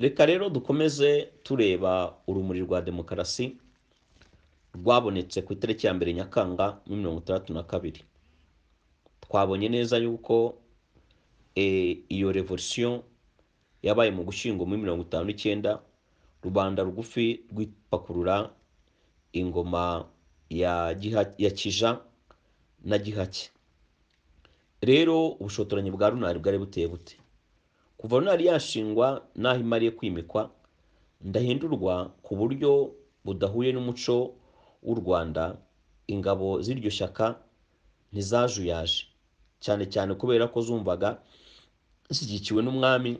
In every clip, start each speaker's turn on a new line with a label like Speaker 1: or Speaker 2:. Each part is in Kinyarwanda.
Speaker 1: reka rero dukomeze tureba urumuri rwa demokarasi rwabonetse ku itariki ya mbere nyakanga muri mirongo itandatu na kabiri twabonye neza yuko eh, iyo revolisiyo yabaye mu gushyingo muri mirongo itanu n'icyenda rubanda rugufi rwipakurura ingoma ya kija na gihake rero ubushotoranyi bwa runari bwari buteye bute kuva nari yashingwa n'aho imariye kwimikwa ndahindurwa ku buryo budahuye n'umuco w'u rwanda ingabo z'iryo shyaka ntizajuyaje cyane cyane kubera ko zumvaga zishyigikiwe n'umwami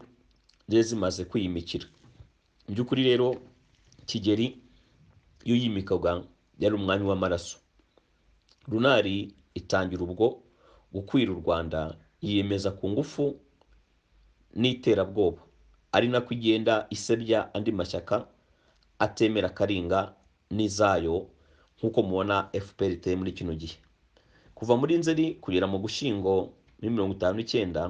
Speaker 1: zari zimaze kwiyimikira mu by'ukuri rero kigeli iyo yimikaga yari umwami w'amaraso runari itangira ubwo gukwira u rwanda yiyemeza ku ngufu n'iterabwoba ari nako igenda isebya andi mashyaka atemera karinga n'izayo nk'uko mubona fpr iteye muri kino gihe kuva muri nzeri kugera mu gushingo muri mirongo itanu n'icyenda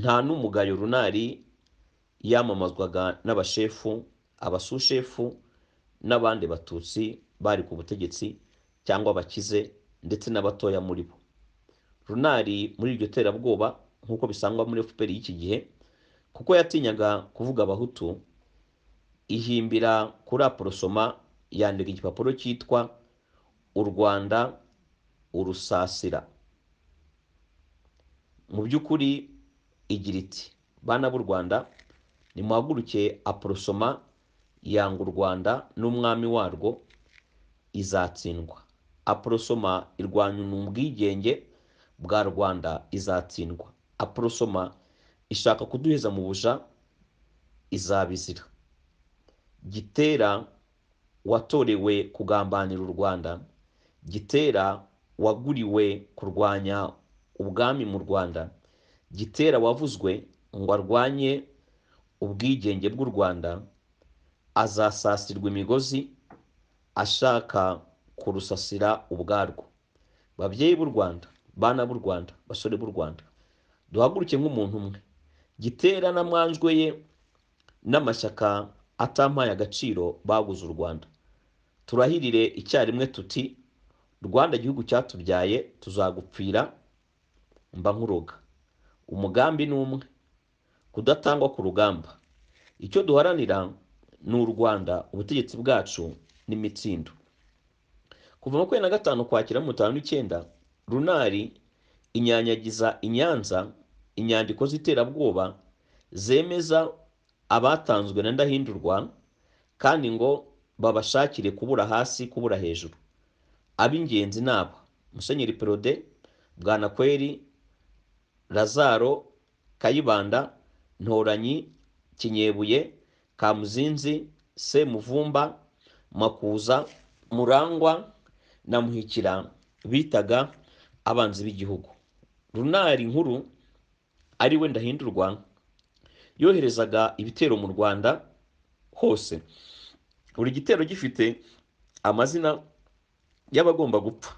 Speaker 1: nta n'umugayo runari yamamazwaga n'abashefu abasushefu n'abandi batutsi bari ku butegetsi cyangwa abakize ndetse n'abatoya muri bo runari muri iryo terabwoba nk'uko bisangwa muri fpr y'iki gihe kuko yatinyaga kuvuga abahutu ihimbira kuri aporosoma yandika igipapuro cyitwa u rwanda urusasira mu by'ukuri igira iti bana b'u rwanda nimuhaguruke aporosoma yanga u rwanda n'umwami warwo izatsindwa aporosoma irwanya ubwigenge bwa rwanda izatsindwa aporosoma ishaka kuduheza mu buja izabizira gitera watorewe kugambanira u rwanda gitera waguriwe kurwanya ubwami mu rwanda gitera wavuzwe ngo arwanye ubwigenge bw'u rwanda azasasirwa imigozi ashaka kurusasira ubwarwo babyeyi b'u rwanda bana b'u rwanda basore b'u rwanda duhaguruke nk'umuntu umwe gitera na ye n'amashyaka atampaye agaciro baguze u rwanda turahirire icyarimwe tuti rwanda igihugu cyatubyaye tuzagupfira mba nkuroga umugambi ni umwe kudatangwa ku rugamba icyo duharanira ni u rwanda ubutegetsi bwacu n'imitsindo kuva makumyabiri na gatanu kwakira mirongo itanu n'icyenda runari inyanyagiza i nyanza inyandiko z'iterabwoba zemeza abatanzwe na ndahindurwa kandi ngo babashakire kubura hasi kubura hejuru ab'ingenzi ni aba musenyeri perode bwanakweri Lazaro kayibanda ntoranyi kinyebuye kamuzinzi semuvumba makuza murangwa na muhikira bitaga abanzi b'igihugu runari nkuru ari we ndahindurwa yoherezaga ibitero mu rwanda hose buri gitero gifite amazina y'abagomba gupfa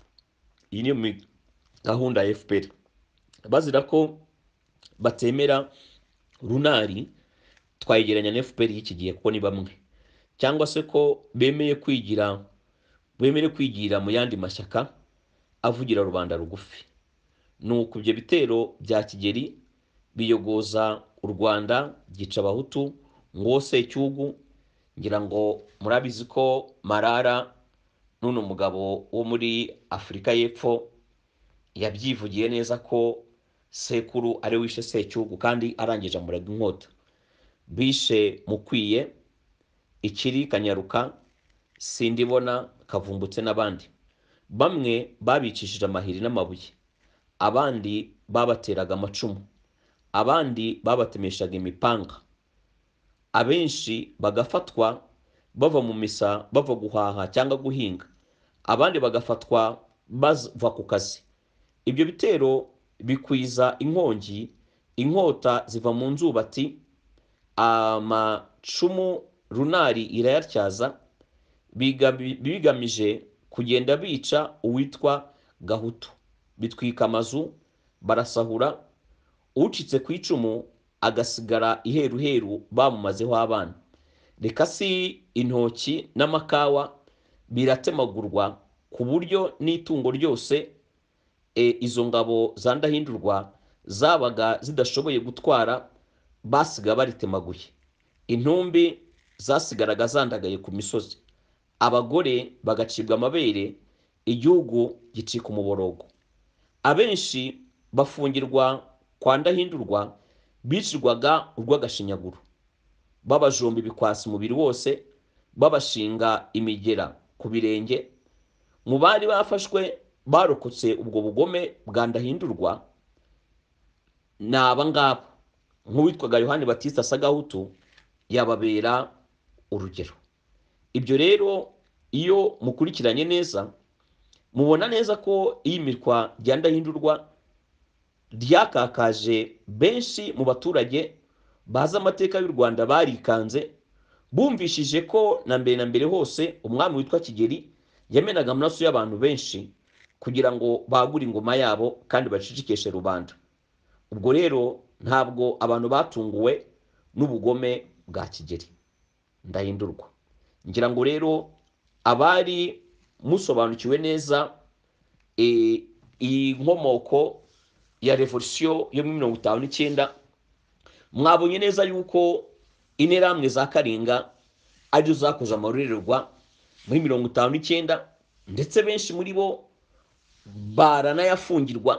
Speaker 1: iyi niyo gahunda ya fpr bazira ko batemera runari twayigereranya na fpr y'iki gihe kuko ni bamwe cyangwa se ko bemeye kwigira bemere kwigira mu yandi mashyaka avugira rubanda rugufi ni uku ibyo bitero bya kigeri biyogoza u rwanda gica abahutu ngo se cyugu ngira ngo murabizi ko marara n'uno umugabo wo muri afurika y'epfo yabyivugiye neza ko sekuru ari wishe secyugu kandi arangije amurega inkota bishe mukwiye ikiri kanyaruka sindibona kavumbutse n'abandi bamwe babicishije amahiri n'amabuye abandi babateraga amacumu abandi babatemeshaga imipanga abenshi bagafatwa bava mu misa bava guhaha cyangwa guhinga abandi bagafatwa bava ku kazi ibyo bitero bikwiza inkongi inkota ziva mu nzubati amacumu runari irayatyaza bigamije kugenda bica uwitwa gahutu bitwika amazu barasahura ucitse ku icumu agasigara iheruheru bamumazeho abana reka si intoki n'amakawa biratemagurwa ku buryo n'itungo ryose e, izo ngabo zandahindurwa zabaga zidashoboye gutwara basiga baritemaguye intumbi zasigaraga zandagaye ku misozi abagore bagacibwa amabere igihugu gicika umuborogo abenshi bafungirwa kwa ndahindurwa bicirwaga urw'agashinyaguro babajomba ibikwasi umubiri wose babashinga imigera ku birenge mu bari bafashwe barokotse ubwo bugome bwa ndahindurwa ni aba nk'uwitwaga yohani batista sagahutu yababera urugero ibyo rero iyo mukurikiranye neza mubona neza ko iyimikwa rya ndahindurwa ryakakaje benshi mu baturage bazi amateka y'u rwanda barikanze bumvishije ko na mbere na mbere hose umwami witwa kigeli yamenaga amaraso y'abantu benshi kugira ngo bagure ingoma yabo kandi bacicikeshe rubanda ubwo rero ntabwo abantu batunguwe n'ubugome bwa kigeli ndahindurwa ngira ngo rero abari musobanukiwe neza eh, inkomoko ya revolisiyo yo muri mirongo itanu n'icyenda mwabonye neza yuko interahamwe za karinga arizo zakoze amarorerwa muri mirongo itanu n'icyenda ndetse benshi muri bo baranayafungirwa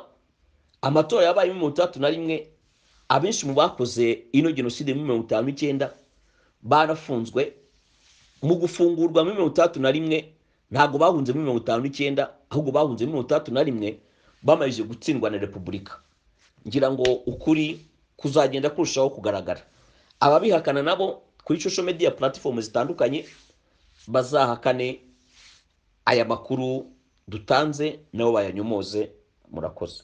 Speaker 1: amatora yabaye muri mirongo itandatu na rimwe abenshi mu bakoze ino jenoside muri mirongo itanu n'icyenda barafunzwe mu gufungurwa muri mirongo itandatu na rimwe ntabwo bahunze muri mirongo itanu n'icyenda ahubwo bahunze muri mirongo itandatu na rimwe bamajije gutsindwa na repubulika ngira ngo ukuri kuzagenda kurushaho kugaragara ababihakana nabo kuri social media platform zitandukanye bazahakane aya makuru dutanze nabo bayanyomoze murakoze